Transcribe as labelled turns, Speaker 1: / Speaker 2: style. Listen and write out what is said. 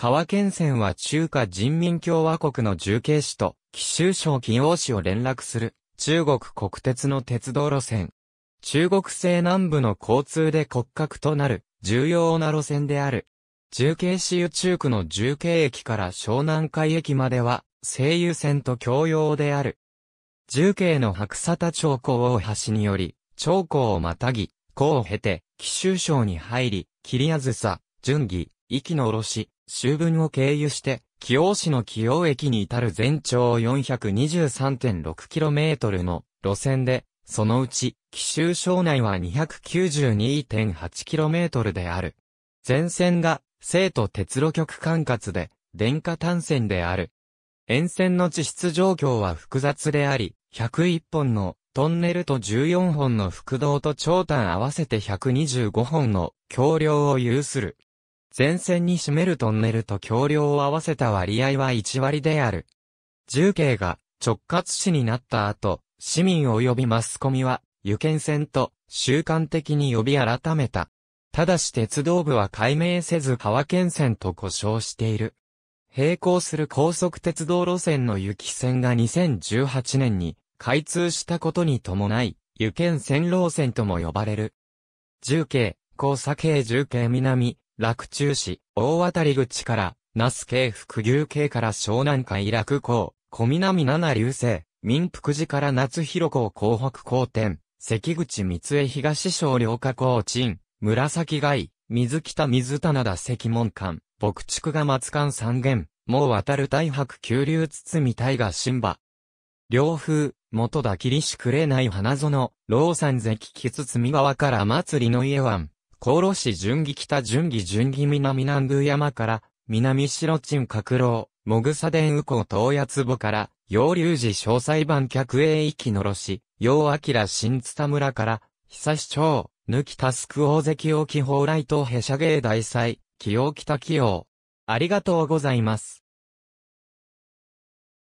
Speaker 1: 川県線は中華人民共和国の重慶市と、貴州省金王市を連絡する、中国国鉄の鉄道路線。中国西南部の交通で骨格となる、重要な路線である。重慶市宇宙区の重慶駅から湘南海駅までは、西遊線と共用である。重慶の白沙田町港を橋により、町港をまたぎ、港を経て、貴州省に入り、切りあずさ、順義、息の卸し、周分を経由して、紀王市の紀王駅に至る全長 423.6km の路線で、そのうち、紀州省内は 292.8km である。全線が、生徒鉄路局管轄で、電化単線である。沿線の地質状況は複雑であり、101本のトンネルと14本の副道と長短合わせて125本の橋梁を有する。前線に占めるトンネルと橋梁を合わせた割合は1割である。重慶が直轄市になった後、市民及びマスコミは、湯県線と習慣的に呼び改めた。ただし鉄道部は解明せず川県線と呼称している。並行する高速鉄道路線の雪線が2018年に開通したことに伴い、湯県線路線とも呼ばれる。重慶、交差系重慶南、洛中市、大渡口から、那須系福牛系から湘南海楽港、小南七流星、民福寺から夏広港港北港天、関口三江東省両下港鎮、紫貝、水北水棚田関門館、牧畜が松館三軒、もう渡る大白急流た大河新馬。両風、元田霧しくれない花園、老山関木包川から祭りの家湾、高炉市順義北順義順義南南宮山から、南白鎮閣楼、もぐさ伝右港東野坪から、洋流寺小裁判客営域のろし、陽明新津村から、久市町、抜きタスク大関沖蓬莱東へ社芸大祭、清北清。ありがとうございます。